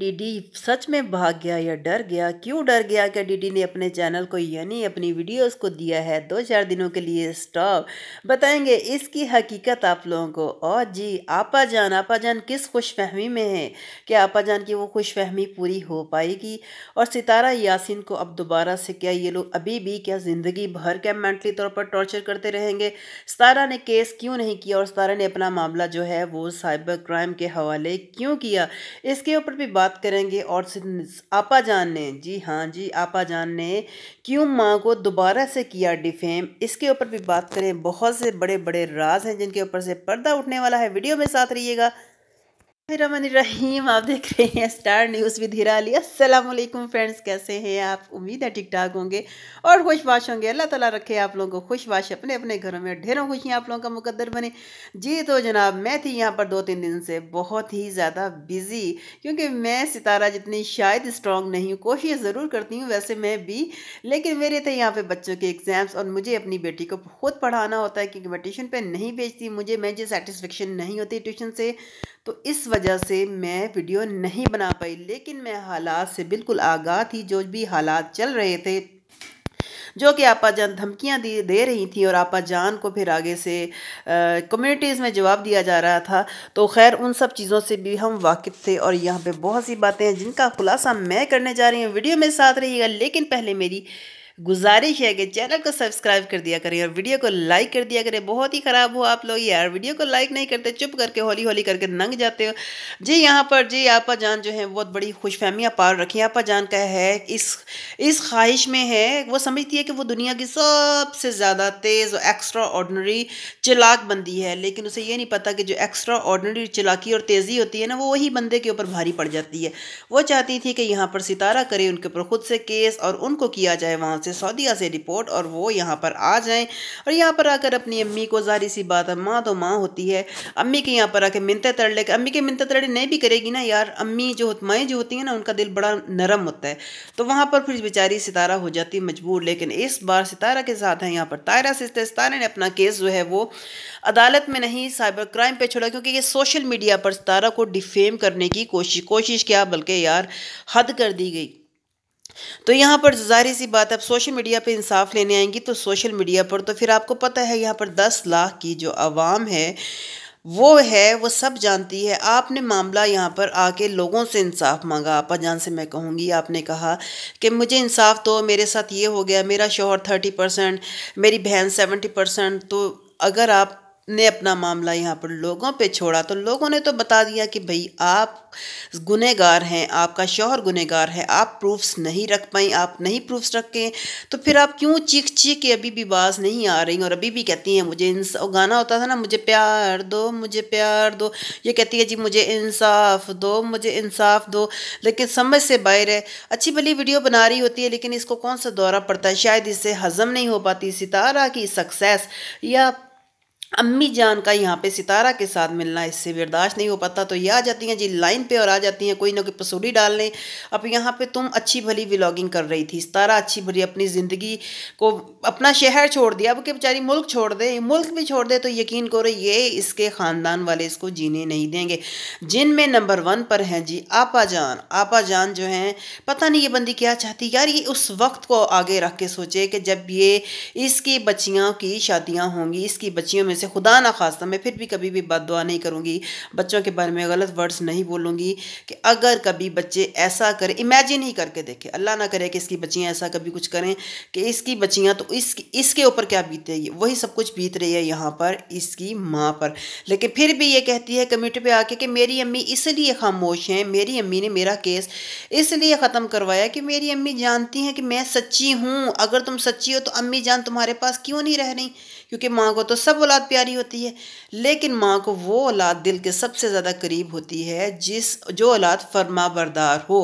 DD सच में भाग गया या डर गया क्यों डर गया क्या डीडी ने अपने चैनल को यानी अपनी वीडियोस को दिया है दो चार दिनों के लिए स्टॉप बताएंगे इसकी हकीकत आप लोगों को और जी आपा जान आपा जान किस खुश फहमी में है क्या आपा जान की वो खुश फहमी पूरी हो पाएगी और सितारा यासिन को अब दोबारा से क्या ये लोग अभी भी क्या ज़िंदगी भर क्या मेंटली तौर पर टॉर्चर करते रहेंगे सितारा ने केस क्यों नहीं किया और सतारा ने अपना मामला जो है वो साइबर क्राइम के हवाले क्यों किया इसके ऊपर भी बात बात करेंगे और आपा जान ने जी हाँ जी आपा जान ने क्यों माँ को दोबारा से किया डिफेम इसके ऊपर भी बात करें बहुत से बड़े बड़े राज हैं जिनके ऊपर से पर्दा उठने वाला है वीडियो में साथ रहिएगा रहीम आप देख रहे हैं Star News with Hira Ali वालेकुम फ्रेंड्स कैसे हैं आप उम्मीद है ठीक ठाक होंगे और खुशबाश होंगे अल्लाह ताला रखे आप लोगों को खुशबाश अपने अपने घरों में ढेरों खुशियाँ आप लोगों का मुकद्दर बने जी तो जनाब मैं थी यहाँ पर दो तीन दिन से बहुत ही ज़्यादा बिज़ी क्योंकि मैं सितारा जितनी शायद स्ट्रॉन्ग नहीं हूँ कोशिश ज़रूर करती हूँ वैसे मैं भी लेकिन मेरे थे यहाँ पर बच्चों के एग्ज़ाम्स और मुझे अपनी बेटी को खुद पढ़ाना होता है क्योंकि मैं ट्यूशन पर नहीं भेजती मुझे मैं जो सेटिस्फेक्शन नहीं होती ट्यूशन से तो इस वजह से मैं वीडियो नहीं बना पाई लेकिन मैं हालात से बिल्कुल आगाह थी जो भी हालात चल रहे थे जो कि आपा जान धमकियाँ दे दे रही थी और आपा जान को फिर आगे से कम्युनिटीज़ में जवाब दिया जा रहा था तो खैर उन सब चीज़ों से भी हम वाकिफ थे और यहाँ पे बहुत सी बातें हैं जिनका खुलासा मैं करने जा रही हूँ वीडियो में साथ रहिएगा लेकिन पहले मेरी गुजारिश है कि चैनल को सब्सक्राइब कर दिया करें और वीडियो को लाइक कर दिया करें बहुत ही ख़राब हो आप लोग यार वीडियो को लाइक नहीं करते चुप करके होली होली करके नंग जाते हो जी यहाँ पर जी आपा जान जो है बहुत बड़ी खुशफहमियाँ पार रखी आपा जान का है इस इस ख्वाहिश में है वो समझती है कि वो दुनिया की सबसे ज़्यादा तेज़ और एक्स्ट्रा ऑर्डनरी चलाक बंदी है लेकिन उसे ये नहीं पता कि जो एक्स्ट्रा ऑर्डनरी चलाकी और तेज़ी होती है ना वो वही बंदे के ऊपर भारी पड़ जाती है वो चाहती थी कि यहाँ पर सितारा करे उनके ऊपर खुद से केस और उनको किया जाए वहाँ से से सऊदीया से रिपोर्ट और वो यहाँ पर आ जाएँ और यहाँ पर आकर अपनी अम्मी को जारी सी बात है माँ तो माँ होती है अम्मी के यहाँ पर आके मिनते तड़ लेकर अम्मी के मिनते तड़े नहीं भी करेगी ना यार अम्मी जो माएँ जो होती हैं ना उनका दिल बड़ा नरम होता है तो वहाँ पर फिर बेचारी सितारा हो जाती है मजबूर लेकिन इस बार सितारा के साथ है यहाँ पर तायरा सिस्टर सितारा ने अपना केस जो है वो अदालत में नहीं साइबर क्राइम पर छोड़ा क्योंकि ये सोशल मीडिया पर सितारा को डिफेम करने की कोशिश कोशिश क्या बल्कि यार हद कर दी गई तो यहाँ पर जाहिर सी बात आप सोशल मीडिया पे इंसाफ लेने आएंगी तो सोशल मीडिया पर तो फिर आपको पता है यहाँ पर दस लाख की जो आवाम है वो है वो सब जानती है आपने मामला यहाँ पर आके लोगों से इंसाफ मांगा आपा जान से मैं कहूँगी आपने कहा कि मुझे इंसाफ तो मेरे साथ ये हो गया मेरा शोहर थर्टी परसेंट मेरी बहन सेवेंटी परसेंट तो अगर आप ने अपना मामला यहाँ पर लोगों पे छोड़ा तो लोगों ने तो बता दिया कि भाई आप गुनहगार हैं आपका शोहर गुनहगार है आप प्रूफ्स नहीं रख पाई आप नहीं प्रूफ्स रखें तो फिर आप क्यों चीख चीख के अभी भी बाज नहीं आ रही और अभी भी कहती हैं मुझे इंसा गाना होता था ना मुझे प्यार दो मुझे प्यार दो ये कहती है जी मुझे इंसाफ दो मुझे इंसाफ दो लेकिन समझ से बाहर है अच्छी भली वीडियो बना रही होती है लेकिन इसको कौन सा दौरा पड़ता है शायद इससे हज़म नहीं हो पाती सितारा की सक्सेस या अम्मी जान का यहाँ पे सितारा के साथ मिलना इससे बर्दाश्त नहीं हो पाता तो ये आ जाती हैं जी लाइन पे और आ जाती हैं कोई ना कोई पसूरी डालने अब यहाँ पे तुम अच्छी भली व्लॉगिंग कर रही थी सितारा अच्छी भली अपनी ज़िंदगी को अपना शहर छोड़ दिया अब कि बेचारी मुल्क छोड़ दे मुल्क भी छोड़ दे तो यकीन करो ये इसके ख़ानदान वाले इसको जीने नहीं देंगे जिन में नंबर वन पर हैं जी आपा जान आपा जान जो हैं पता नहीं ये बंदी क्या चाहती यार ये उस वक्त को आगे रख के सोचे कि जब ये इसकी बच्चियों की शादियाँ होंगी इसकी बच्चियों में से खुदा ना खास्ता मैं फिर भी कभी भी बद दुआ नहीं करूँगी बच्चों के बारे में गलत वर्ड्स नहीं बोलूँगी कि अगर कभी बच्चे ऐसा करें इमेजिन ही करके देखें अल्लाह ना करे कि इसकी बच्चियाँ ऐसा कभी कुछ करें कि इसकी बच्चियाँ तो इस इसके ऊपर क्या बीतेगी वही सब कुछ बीत रही है यहाँ पर इसकी माँ पर लेकिन फिर भी ये कहती है कम्यूनिटी पर आके कि मेरी अम्मी इसलिए खामोश हैं मेरी अम्मी ने मेरा केस इसलिए ख़त्म करवाया कि मेरी अम्मी जानती हैं कि मैं सच्ची हूँ अगर तुम सच्ची हो तो अम्मी जान तुम्हारे पास क्यों नहीं रह रही क्योंकि माँ को तो सब औलाद प्यारी होती है लेकिन माँ को वो औलाद दिल के सबसे ज़्यादा करीब होती है जिस जो औलाद फरमा बरदार हो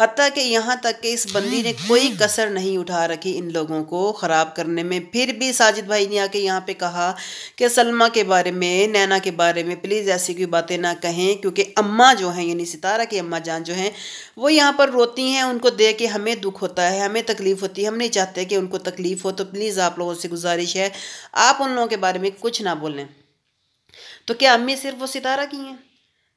हती कि यहाँ तक कि इस बंदी ने कोई कसर नहीं उठा रखी इन लोगों को ख़राब करने में फिर भी साजिद भाई ने आके यहाँ पर कहा कि सलमा के बारे में नैना के बारे में प्लीज़ ऐसी कोई बातें ना कहें क्योंकि अम्मा जो हैं यानी सितारा की अम्मा जान जो हैं वो यहाँ पर रोती हैं उनको देख के हमें दुख होता है हमें तकलीफ़ होती है हम नहीं चाहते कि उनको तकलीफ़ हो तो प्लीज़ आप लोगों से गुजारिश है आप उन लोगों के बारे में कुछ ना बोलें तो क्या अम्मी सिर्फ वो सितारा की हैं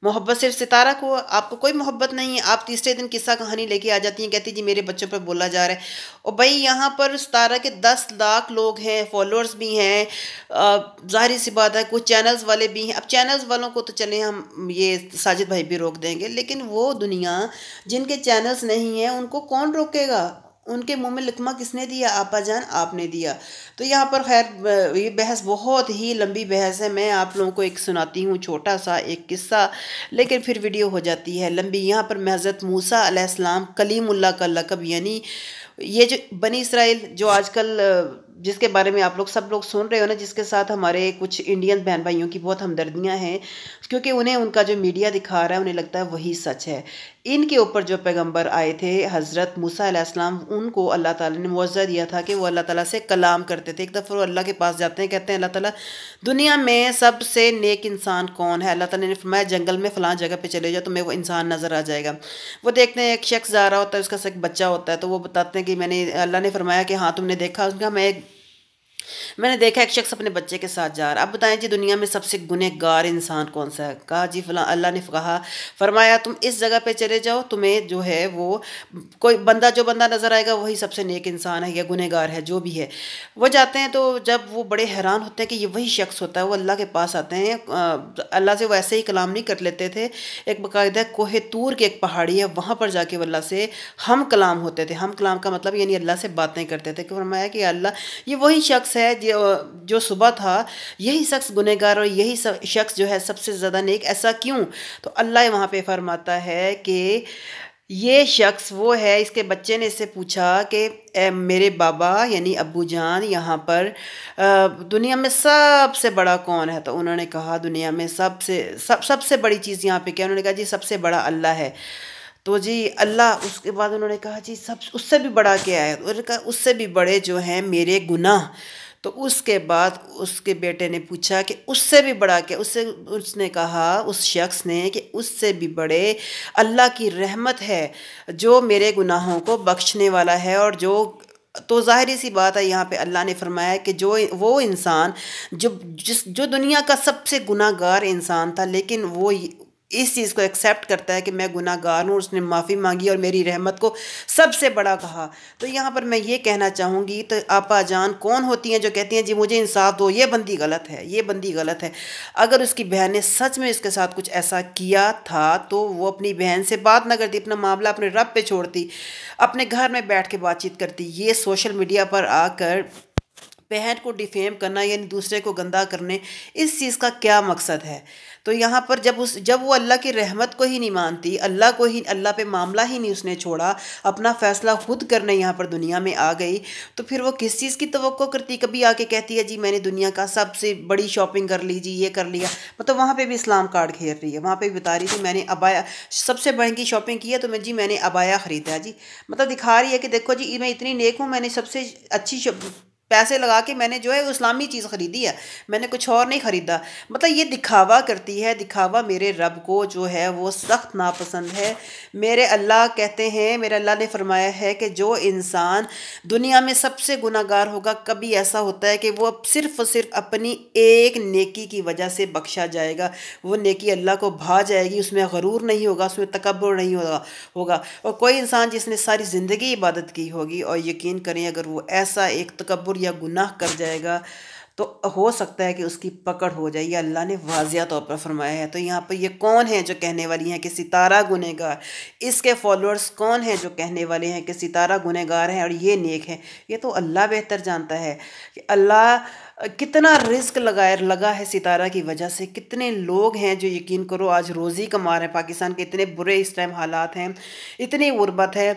मोहब्बत सिर्फ सितारा को आपको कोई मोहब्बत नहीं है आप तीसरे दिन किस्सा कहानी लेके आ जाती हैं कहती जी मेरे बच्चों पर बोला जा रहा है और भाई यहाँ पर सितारा के दस लाख लोग हैं फॉलोअर्स भी हैं जाहिर सी बात है कुछ चैनल्स वाले भी हैं अब चैनल्स वालों को तो चलें हम ये साजिद भाई भी रोक देंगे लेकिन वो दुनिया जिनके चैनल्स नहीं हैं उनको कौन रोकेगा उनके मुंह में लकमा किसने दिया आपा जान आपने दिया तो यहाँ पर खैर ये बहस बहुत ही लंबी बहस है मैं आप लोगों को एक सुनाती हूँ छोटा सा एक किस्सा लेकिन फिर वीडियो हो जाती है लंबी यहाँ पर हज़रत मूसा अलैहिस्सलाम कलीमुल्ला का लकब यानी ये जो बनी इसराइल जो आजकल जिसके बारे में आप लोग सब लोग सुन रहे हो ना जिसके साथ हमारे कुछ इंडियन बहन भाइयों की बहुत हमदर्दियाँ हैं क्योंकि उन्हें उनका जो मीडिया दिखा रहा है उन्हें लगता है वही सच है इनके ऊपर जो पैगंबर आए थे हज़रत मूसा उनको अल्लाह ताला ने मुआवजा दिया था कि वो अल्लाह ताला से कलाम करते थे एक दफ़ा वो अल्लाह के पास जाते हैं कहते हैं अल्लाह ताला दुनिया में सबसे नेक इंसान कौन है अल्लाह ताला ने फरमाया जंगल में फ़लाँ जगह पे चले जाओ तुम्हें वो इंसान नज़र आ जाएगा वो देखते हैं एक शख्स जा रहा होता है उसका एक बच्चा होता है तो वो बताते हैं कि मैंने अल्लाह ने फरमाया कि हाँ तुमने देखा उसका मैं एक मैंने देखा एक शख्स अपने बच्चे के साथ जा रहा अब बताएं जी दुनिया में सबसे गुनहगार इंसान कौन सा है कहा जी फला अल्लाह ने कहा फरमाया तुम इस जगह पे चले जाओ तुम्हें जो है वो कोई बंदा जो बंदा नज़र आएगा वही सबसे नेक इंसान है या गुनहगार है जो भी है वो जाते हैं तो जब वो बड़े हैरान होते हैं कि ये वही शख्स होता है वो अल्लाह के पास आते हैं अल्लाह से वो ऐसे ही कलाम नहीं कर लेते थे एक बाकायदा कोहे तूर की एक पहाड़ी है वहाँ पर जाके अल्लाह से हम कलाम होते थे हम कलाम का मतलब यानी अल्लाह से बातें करते थे कि फरमाया कि अल्लाह ये वही शख्स है है जो जो सुबह था यही शख्स गुनहगार और यही शख्स जो है सबसे ज़्यादा नेक ऐसा क्यों तो अल्लाह वहाँ पे फरमाता है कि ये शख्स वो है इसके बच्चे ने इससे पूछा कि मेरे बाबा यानी अबू जान यहाँ पर दुनिया में सबसे बड़ा कौन है तो उन्होंने कहा दुनिया में सबसे सब सबसे बड़ी चीज़ यहाँ पे क्या उन्होंने कहा जी सबसे बड़ा अल्लाह है तो जी अल्लाह उसके बाद उन्होंने कहा जी सब उससे भी बड़ा क्या है तो उन्होंने कहा उससे भी बड़े जो हैं मेरे गुनाह तो उसके बाद उसके बेटे ने पूछा कि उससे भी बड़ा क्या उससे उसने कहा उस शख्स ने कि उससे भी बड़े अल्लाह की रहमत है जो मेरे गुनाहों को बख्शने वाला है और जो तो ज़ाहिर सी बात है यहाँ पे अल्लाह ने फरमाया कि जो वो इंसान जो जिस जो दुनिया का सबसे गुनागार इंसान था लेकिन वो इस चीज़ को एक्सेप्ट करता है कि मैं गुनागार हूँ उसने माफ़ी मांगी और मेरी रहमत को सबसे बड़ा कहा तो यहाँ पर मैं ये कहना चाहूँगी तो आपा जान कौन होती हैं जो कहती हैं जी मुझे इंसाफ दो ये बंदी गलत है ये बंदी गलत है अगर उसकी बहन ने सच में इसके साथ कुछ ऐसा किया था तो वो अपनी बहन से बात ना करती अपना मामला अपने रब पर छोड़ती अपने घर में बैठ के बातचीत करती ये सोशल मीडिया पर आकर बहन को डिफेम करना यानी दूसरे को गंदा करने इस चीज़ का क्या मकसद है तो यहाँ पर जब उस जब वो अल्लाह की रहमत को ही नहीं मानती अल्लाह को ही अल्लाह पे मामला ही नहीं उसने छोड़ा अपना फ़ैसला खुद करने यहाँ पर दुनिया में आ गई तो फिर वो किस चीज़ की तो करती कभी आके कहती है जी मैंने दुनिया का सबसे बड़ी शॉपिंग कर ली जी ये कर लिया मतलब वहाँ पर भी इस्लाम कार्ड घेर रही है वहाँ पर बता रही थी मैंने अबाया सबसे महंगी शॉपिंग की है तो मैं जी मैंने अबाया ख़रीदा जी मतलब दिखा रही है कि देखो जी मैं इतनी नेक हूँ मैंने सबसे अच्छी पैसे लगा के मैंने जो है इस्लामी चीज़ ख़रीदी है मैंने कुछ और नहीं ख़रीदा मतलब ये दिखावा करती है दिखावा मेरे रब को जो है वो सख्त नापसंद है मेरे अल्लाह कहते हैं मेरे अल्लाह ने फरमाया है कि जो इंसान दुनिया में सबसे गुनागार होगा कभी ऐसा होता है कि वो अब सिर्फ और सिर्फ अपनी एक नेकी की वजह से बख्शा जाएगा वो नेकी अल्लाह को भा जाएगी उसमें गरूर नहीं होगा उसमें तकबर नहीं होगा होगा और कोई इंसान जिसने सारी ज़िंदगी इबादत की होगी और यकीन करें अगर वो ऐसा एक तकबर या गुनाह कर जाएगा तो हो सकता है कि उसकी पकड़ हो जाए ये अल्लाह ने वाजिया तौर पर फरमाया है तो यहाँ पर ये कौन है जो कहने वाली हैं कि सितारा गुनहगार इसके फॉलोअर्स कौन हैं जो कहने वाले हैं कि सितारा गुनहगार हैं और ये नेक है ये तो अल्लाह बेहतर जानता है कि अल्लाह कितना रिस्क लगाए लगा है सितारा की वजह से कितने लोग हैं जो यकीन करो आज रोज़ी कमा रहे हैं पाकिस्तान के इतने बुरे इस टाइम हालात हैं इतनी गुरबत है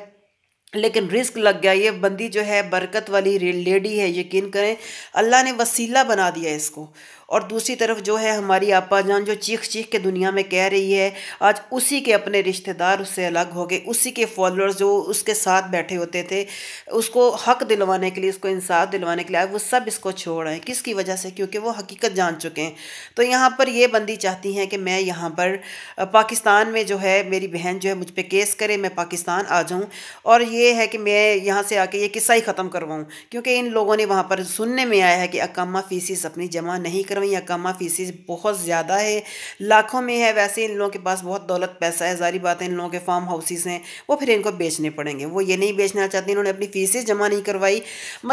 लेकिन रिस्क लग गया ये बंदी जो है बरकत वाली लेडी है यकीन करें अल्लाह ने वसीला बना दिया इसको और दूसरी तरफ जो है हमारी आपा जान जो चीख चीख के दुनिया में कह रही है आज उसी के अपने रिश्तेदार उससे अलग हो गए उसी के फॉलोअर्स जो उसके साथ बैठे होते थे उसको हक दिलवाने के लिए उसको इंसाफ दिलवाने के लिए वो सब इसको छोड़ रहे हैं किसकी वजह से क्योंकि वो हकीकत जान चुके हैं तो यहाँ पर ये बंदी चाहती हैं कि मैं यहाँ पर पाकिस्तान में जो है मेरी बहन जो है मुझ पर केस करे मैं पाकिस्तान आ जाऊँ और ये है कि मैं यहाँ से आके ये किस्सा ही ख़त्म करवाऊँ क्योंकि इन लोगों ने वहाँ पर सुनने में आया है कि अकामा फीसिस अपनी जमा नहीं करवा में यकामा फीसिस बहुत ज़्यादा है लाखों में है वैसे इन लोगों के पास बहुत दौलत पैसा है जारी बात है इन लोगों के फार्म हाउसेज हैं वो फिर इनको बेचने पड़ेंगे वो ये नहीं बेचना चाहते इन्होंने अपनी फीसिस जमा नहीं करवाई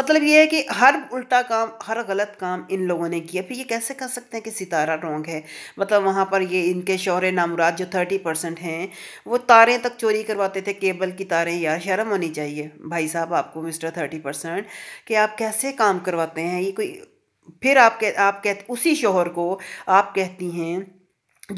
मतलब ये है कि हर उल्टा काम हर गलत काम इन लोगों ने किया फिर ये कैसे कह सकते हैं कि सितारा रोंग है मतलब वहाँ पर ये इनके शोहर नामुराद जो थर्टी परसेंट हैं वो तारें तक चोरी करवाते थे केबल की तारें यार शर्म होनी चाहिए भाई साहब आपको मिस्टर थर्टी परसेंट कि आप कैसे काम करवाते हैं ये कोई फिर आप कह आप कह उसी शोहर को आप कहती हैं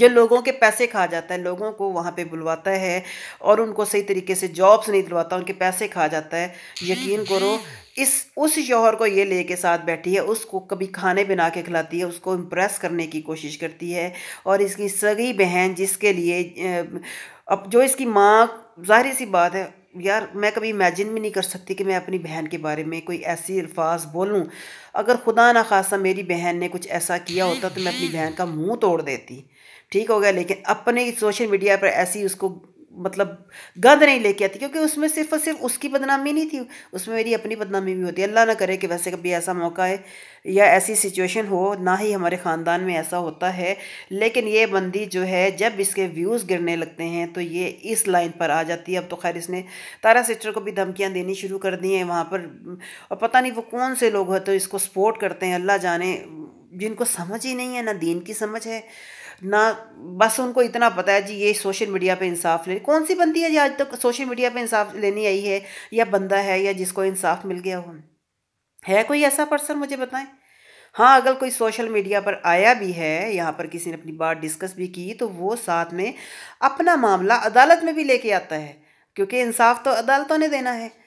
जो लोगों के पैसे खा जाता है लोगों को वहाँ पे बुलवाता है और उनको सही तरीके से जॉब्स नहीं दिलवाता उनके पैसे खा जाता है यकीन करो इस उस शोहर को ये ले के साथ बैठी है उसको कभी खाने बना के खिलाती है उसको इम्प्रेस करने की कोशिश करती है और इसकी सगी बहन जिसके लिए अब जो इसकी माँ जाहिर सी बात है यार मैं कभी इमेजिन भी नहीं कर सकती कि मैं अपनी बहन के बारे में कोई ऐसी अल्फाज बोलूँ अगर खुदा ना खासा मेरी बहन ने कुछ ऐसा किया होता तो मैं अपनी बहन का मुंह तोड़ देती ठीक हो गया लेकिन अपने सोशल मीडिया पर ऐसी उसको मतलब गद नहीं लेके आती क्योंकि उसमें सिर्फ और सिर्फ उसकी बदनामी नहीं थी उसमें मेरी अपनी बदनामी भी होती है अल्लाह ना करे कि वैसे कभी ऐसा मौका है या ऐसी सिचुएशन हो ना ही हमारे ख़ानदान में ऐसा होता है लेकिन ये बंदी जो है जब इसके व्यूज़ गिरने लगते हैं तो ये इस लाइन पर आ जाती है अब तो खैर इसने तारा सिस्टर को भी धमकियाँ देनी शुरू कर दी हैं वहाँ पर और पता नहीं वो कौन से लोग हैं तो इसको सपोर्ट करते हैं अल्लाह जाने जिनको समझ ही नहीं है ना दीन की समझ है ना बस उनको इतना पता है जी ये सोशल मीडिया पे इंसाफ ले कौन सी बंदी है जी आज तक सोशल मीडिया पे इंसाफ लेनी आई है या बंदा है या जिसको इंसाफ मिल गया हो है कोई ऐसा पर्सन मुझे बताएं हाँ अगर कोई सोशल मीडिया पर आया भी है यहाँ पर किसी ने अपनी बात डिस्कस भी की तो वो साथ में अपना मामला अदालत में भी लेके आता है क्योंकि इंसाफ तो अदालतों ने देना है